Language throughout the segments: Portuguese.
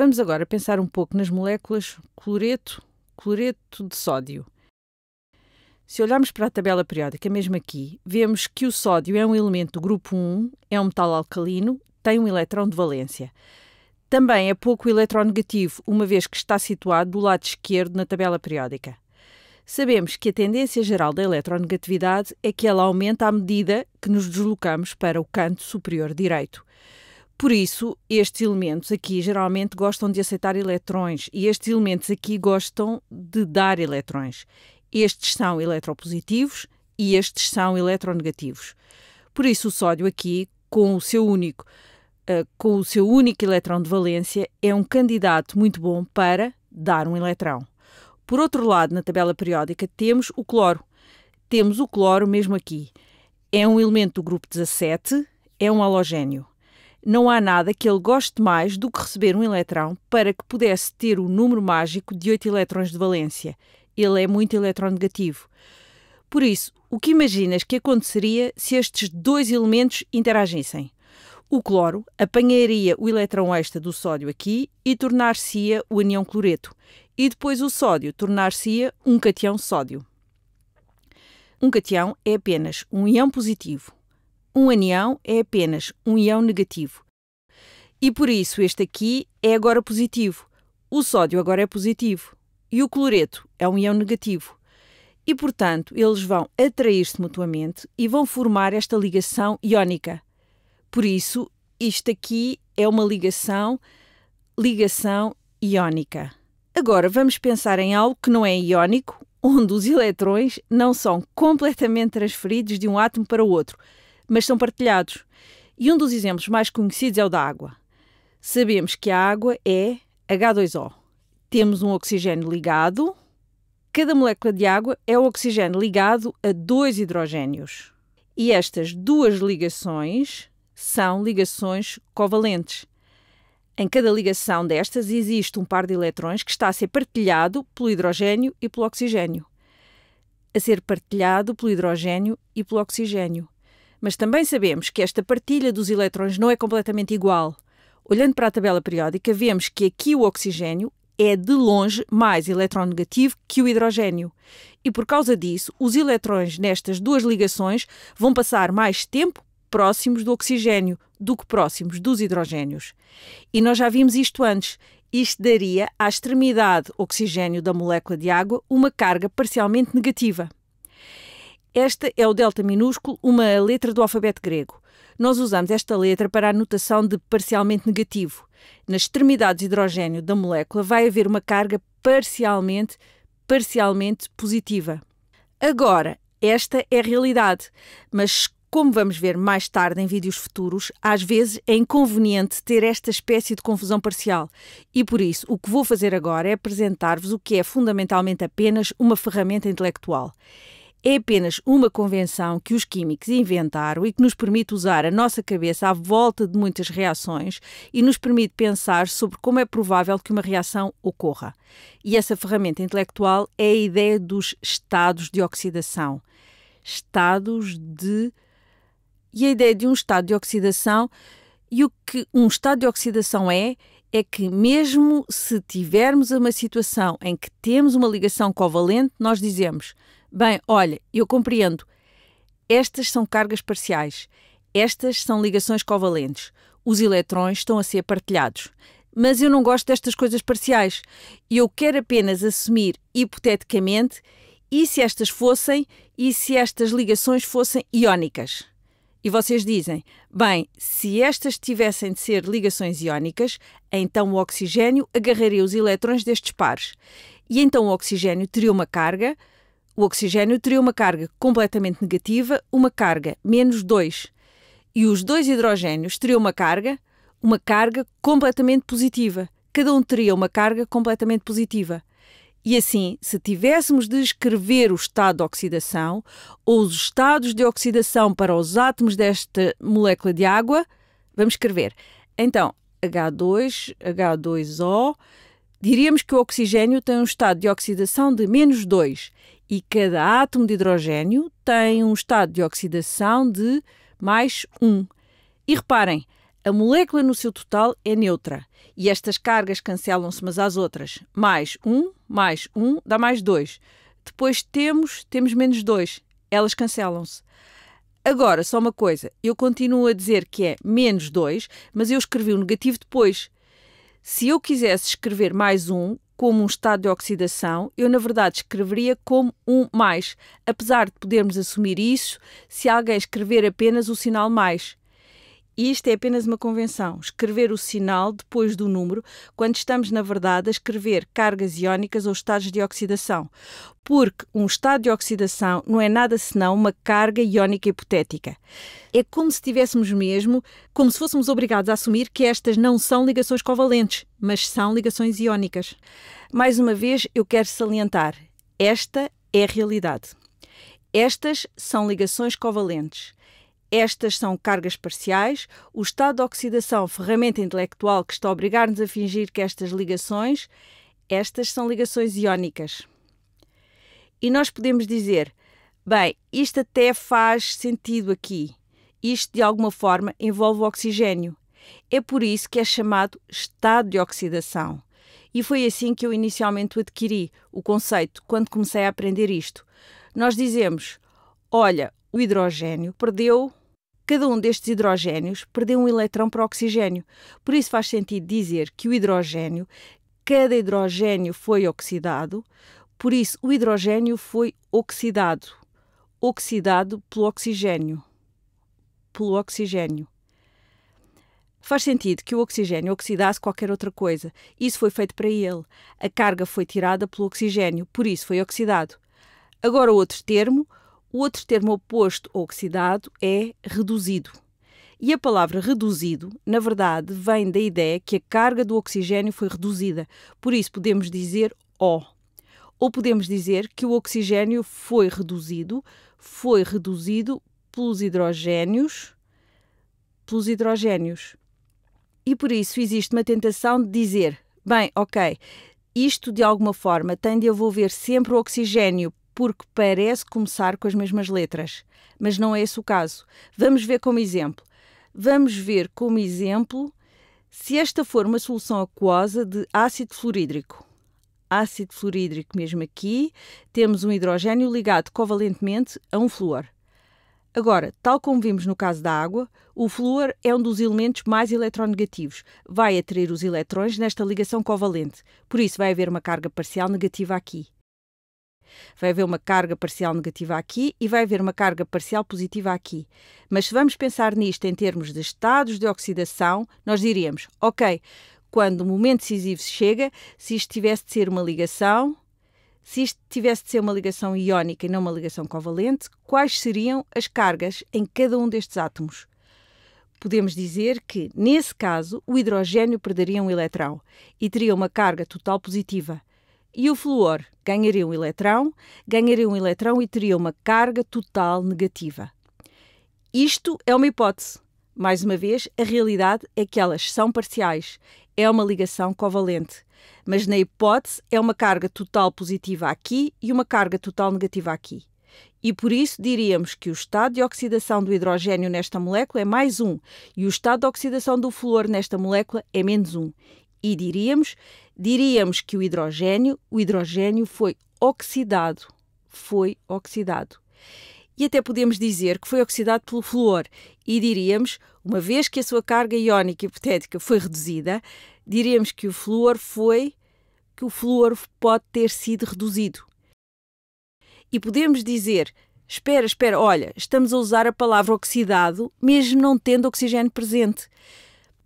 Vamos agora pensar um pouco nas moléculas cloreto, cloreto de sódio. Se olharmos para a tabela periódica, mesmo aqui, vemos que o sódio é um elemento do grupo 1, é um metal alcalino, tem um elétron de valência. Também é pouco eletronegativo, uma vez que está situado do lado esquerdo na tabela periódica. Sabemos que a tendência geral da eletronegatividade é que ela aumenta à medida que nos deslocamos para o canto superior direito. Por isso, estes elementos aqui geralmente gostam de aceitar eletrões e estes elementos aqui gostam de dar eletrões. Estes são eletropositivos e estes são eletronegativos. Por isso, o sódio aqui, com o seu único, uh, com o seu único eletrão de valência, é um candidato muito bom para dar um eletrão. Por outro lado, na tabela periódica, temos o cloro. Temos o cloro mesmo aqui. É um elemento do grupo 17, é um halogênio. Não há nada que ele goste mais do que receber um eletrão para que pudesse ter o número mágico de 8 eletrões de valência. Ele é muito eletronegativo. Por isso, o que imaginas que aconteceria se estes dois elementos interagissem? O cloro apanharia o eletrão extra do sódio aqui e tornar-se-ia o anião cloreto, e depois o sódio tornar-se-ia um cation sódio. Um cation é apenas um íon positivo, um anião é apenas um ião negativo. E por isso este aqui é agora positivo. O sódio agora é positivo. E o cloreto é um ião negativo. E, portanto, eles vão atrair-se mutuamente e vão formar esta ligação iónica. Por isso, isto aqui é uma ligação, ligação iónica. Agora vamos pensar em algo que não é iónico, onde os eletrões não são completamente transferidos de um átomo para o outro, mas são partilhados. E um dos exemplos mais conhecidos é o da água. Sabemos que a água é H2O. Temos um oxigênio ligado. Cada molécula de água é o oxigênio ligado a dois hidrogênios. E estas duas ligações são ligações covalentes. Em cada ligação destas existe um par de eletrões que está a ser partilhado pelo hidrogênio e pelo oxigênio. A ser partilhado pelo hidrogênio e pelo oxigênio. Mas também sabemos que esta partilha dos elétrons não é completamente igual. Olhando para a tabela periódica, vemos que aqui o oxigênio é de longe mais eletronegativo que o hidrogênio. E por causa disso, os eletrões nestas duas ligações vão passar mais tempo próximos do oxigênio do que próximos dos hidrogênios. E nós já vimos isto antes. Isto daria à extremidade oxigênio da molécula de água uma carga parcialmente negativa. Esta é o delta minúsculo, uma letra do alfabeto grego. Nós usamos esta letra para a notação de parcialmente negativo. Nas extremidades de hidrogênio da molécula vai haver uma carga parcialmente, parcialmente positiva. Agora, esta é a realidade, mas como vamos ver mais tarde em vídeos futuros, às vezes é inconveniente ter esta espécie de confusão parcial. E por isso, o que vou fazer agora é apresentar-vos o que é fundamentalmente apenas uma ferramenta intelectual é apenas uma convenção que os químicos inventaram e que nos permite usar a nossa cabeça à volta de muitas reações e nos permite pensar sobre como é provável que uma reação ocorra. E essa ferramenta intelectual é a ideia dos estados de oxidação. Estados de. E a ideia de um estado de oxidação. E o que um estado de oxidação é, é que, mesmo se tivermos uma situação em que temos uma ligação covalente, nós dizemos Bem, olha, eu compreendo. Estas são cargas parciais. Estas são ligações covalentes. Os eletrões estão a ser partilhados. Mas eu não gosto destas coisas parciais. Eu quero apenas assumir, hipoteticamente, e se estas fossem, e se estas ligações fossem iónicas. E vocês dizem: bem, se estas tivessem de ser ligações iónicas, então o oxigênio agarraria os eletrões destes pares. E então o oxigênio teria uma carga o oxigênio teria uma carga completamente negativa, uma carga menos 2. E os dois hidrogênios teriam uma carga, uma carga completamente positiva. Cada um teria uma carga completamente positiva. E assim, se tivéssemos de escrever o estado de oxidação ou os estados de oxidação para os átomos desta molécula de água, vamos escrever. Então, H2, H2O, diríamos que o oxigênio tem um estado de oxidação de menos 2 e cada átomo de hidrogênio tem um estado de oxidação de mais 1. E reparem, a molécula no seu total é neutra e estas cargas cancelam-se umas às outras. Mais 1, mais 1 dá mais 2. Depois temos, temos menos 2. Elas cancelam-se. Agora, só uma coisa, eu continuo a dizer que é menos 2, mas eu escrevi o um negativo depois. Se eu quisesse escrever mais 1, como um estado de oxidação, eu na verdade escreveria como um mais, apesar de podermos assumir isso se alguém escrever apenas o sinal mais. E isto é apenas uma convenção. Escrever o sinal depois do número, quando estamos, na verdade, a escrever cargas iónicas ou estados de oxidação. Porque um estado de oxidação não é nada senão uma carga iónica hipotética. É como se tivéssemos mesmo, como se fôssemos obrigados a assumir que estas não são ligações covalentes, mas são ligações iónicas. Mais uma vez, eu quero salientar: esta é a realidade. Estas são ligações covalentes. Estas são cargas parciais, o estado de oxidação, ferramenta intelectual que está a obrigar-nos a fingir que estas ligações, estas são ligações iónicas. E nós podemos dizer, bem, isto até faz sentido aqui. Isto, de alguma forma, envolve o oxigênio. É por isso que é chamado estado de oxidação. E foi assim que eu inicialmente adquiri, o conceito, quando comecei a aprender isto. Nós dizemos, olha, o hidrogênio perdeu Cada um destes hidrogénios perdeu um eletrão para o oxigênio. Por isso faz sentido dizer que o hidrogênio, cada hidrogênio foi oxidado, por isso o hidrogênio foi oxidado. Oxidado pelo oxigênio. Pelo oxigênio. Faz sentido que o oxigênio oxidasse qualquer outra coisa. Isso foi feito para ele. A carga foi tirada pelo oxigênio, por isso foi oxidado. Agora, outro termo, o outro termo oposto, oxidado, é reduzido. E a palavra reduzido, na verdade, vem da ideia que a carga do oxigênio foi reduzida. Por isso podemos dizer O. Ou podemos dizer que o oxigênio foi reduzido, foi reduzido pelos hidrogénios, pelos hidrogénios. E por isso existe uma tentação de dizer, bem, ok, isto de alguma forma tem de envolver sempre o oxigênio, porque parece começar com as mesmas letras, mas não é esse o caso. Vamos ver como exemplo. Vamos ver como exemplo se esta for uma solução aquosa de ácido fluorídrico. Ácido fluorídrico, mesmo aqui, temos um hidrogênio ligado covalentemente a um flúor. Agora, tal como vimos no caso da água, o flúor é um dos elementos mais eletronegativos. Vai atrair os eletrões nesta ligação covalente, por isso vai haver uma carga parcial negativa aqui. Vai haver uma carga parcial negativa aqui e vai haver uma carga parcial positiva aqui. Mas se vamos pensar nisto em termos de estados de oxidação, nós diríamos: ok, quando o momento decisivo chega, se isto tivesse de ser uma ligação, se isto tivesse de ser uma ligação iónica e não uma ligação covalente, quais seriam as cargas em cada um destes átomos? Podemos dizer que, nesse caso, o hidrogênio perderia um eletrão e teria uma carga total positiva. E o flúor ganharia um eletrão, ganharia um eletrão e teria uma carga total negativa. Isto é uma hipótese. Mais uma vez, a realidade é que elas são parciais. É uma ligação covalente. Mas na hipótese, é uma carga total positiva aqui e uma carga total negativa aqui. E por isso diríamos que o estado de oxidação do hidrogênio nesta molécula é mais um e o estado de oxidação do flúor nesta molécula é menos um. E diríamos diríamos que o hidrogênio, o hidrogênio foi oxidado, foi oxidado. E até podemos dizer que foi oxidado pelo flúor e diríamos, uma vez que a sua carga iónica hipotética foi reduzida, diríamos que o flúor foi que o flúor pode ter sido reduzido. E podemos dizer Espera, espera, olha, estamos a usar a palavra oxidado, mesmo não tendo oxigênio presente.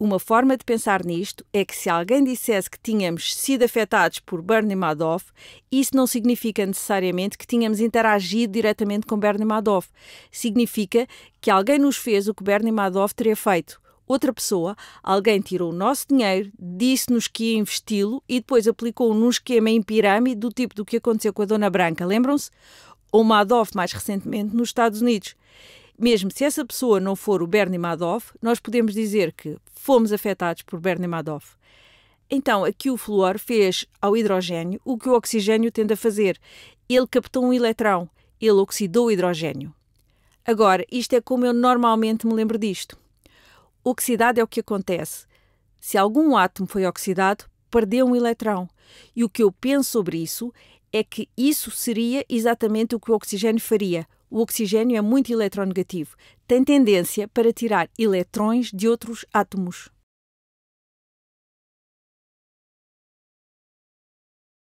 Uma forma de pensar nisto é que se alguém dissesse que tínhamos sido afetados por Bernie Madoff, isso não significa necessariamente que tínhamos interagido diretamente com Bernie Madoff. Significa que alguém nos fez o que Bernie Madoff teria feito outra pessoa, alguém tirou o nosso dinheiro, disse-nos que ia investi-lo e depois aplicou num esquema em pirâmide do tipo do que aconteceu com a Dona Branca, lembram-se? Ou Madoff, mais recentemente, nos Estados Unidos mesmo se essa pessoa não for o Bernie Madoff, nós podemos dizer que fomos afetados por Bernie Madoff. Então, aqui o flúor fez ao hidrogênio o que o oxigênio tende a fazer. Ele captou um eletrão, ele oxidou o hidrogênio. Agora, isto é como eu normalmente me lembro disto. Oxidado é o que acontece. Se algum átomo foi oxidado, perdeu um eletrão. E o que eu penso sobre isso é que isso seria exatamente o que o oxigênio faria, o oxigênio é muito eletronegativo, tem tendência para tirar eletrões de outros átomos.